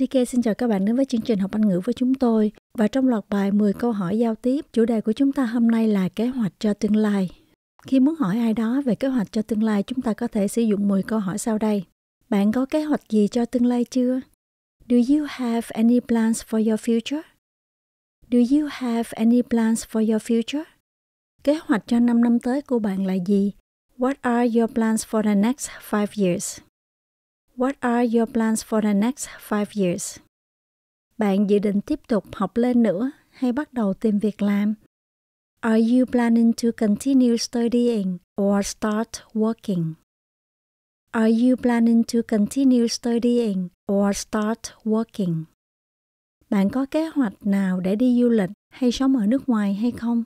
TK xin chào các bạn đến với chương trình học Anh ngữ với chúng tôi. Và trong loạt bài 10 câu hỏi giao tiếp, chủ đề của chúng ta hôm nay là kế hoạch cho tương lai. Khi muốn hỏi ai đó về kế hoạch cho tương lai, chúng ta có thể sử dụng 10 câu hỏi sau đây. Bạn có kế hoạch gì cho tương lai chưa? Do you have any plans for your future? Do you have any plans for your future? Kế hoạch cho 5 năm tới của bạn là gì? What are your plans for the next 5 years? What are your plans for the next five years? Bạn dự định tiếp tục học lên nữa hay bắt đầu tìm việc làm? Are you planning to continue studying or start working? Are you planning to continue studying or start working? Bạn có kế hoạch nào để đi du lịch hay sống ở nước ngoài hay không?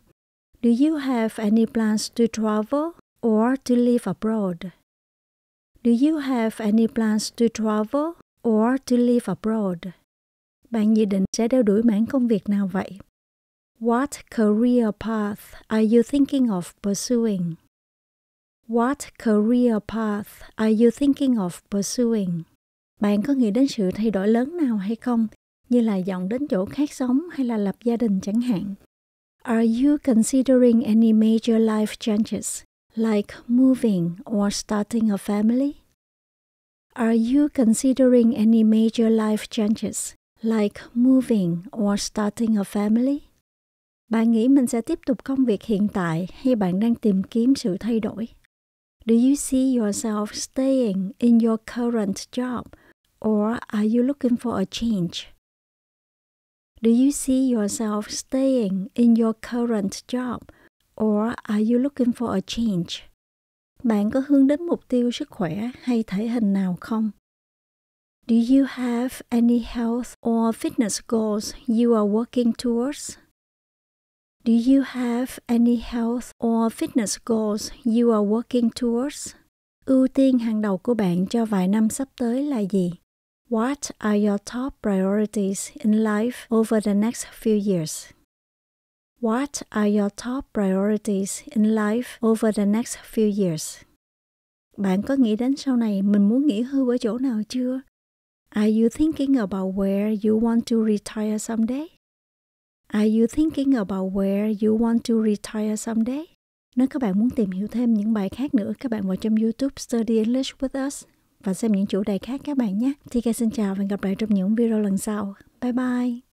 Do you have any plans to travel or to live abroad? Do you have any plans to travel or to live abroad? Bạn dự định sẽ đeo đuổi mảng công việc nào vậy? What career path are you thinking of pursuing? What career path are you thinking of pursuing? Bạn có nghĩ đến sự thay đổi lớn nào hay không, như là dọn đến chỗ khác sống hay là lập gia đình chẳng hạn? Are you considering any major life changes? like moving or starting a family? Are you considering any major life changes, like moving or starting a family? Bạn nghĩ mình sẽ tiếp tục công việc hiện tại hay bạn đang tìm kiếm sự thay đổi? Do you see yourself staying in your current job or are you looking for a change? Do you see yourself staying in your current job Or are you looking for a change? Bạn có hướng đến mục tiêu sức khỏe hay thể hình nào không? Do you have any health or fitness goals you are working towards? Do you have any health or fitness goals you are working towards? Ưu tiên hàng đầu của bạn cho vài năm sắp tới là gì? What are your top priorities in life over the next few years? What are your top priorities in life over the next few years? Bạn có nghĩ đến sau này mình muốn nghỉ hưu ở chỗ nào chưa? Are you thinking about where you want to retire someday? Are you thinking about where you want to retire someday? Nếu các bạn muốn tìm hiểu thêm những bài khác nữa, các bạn vào trong YouTube Study English with Us và xem những chủ đề khác các bạn nhé. TK xin chào và hẹn gặp lại trong những video lần sau. Bye bye!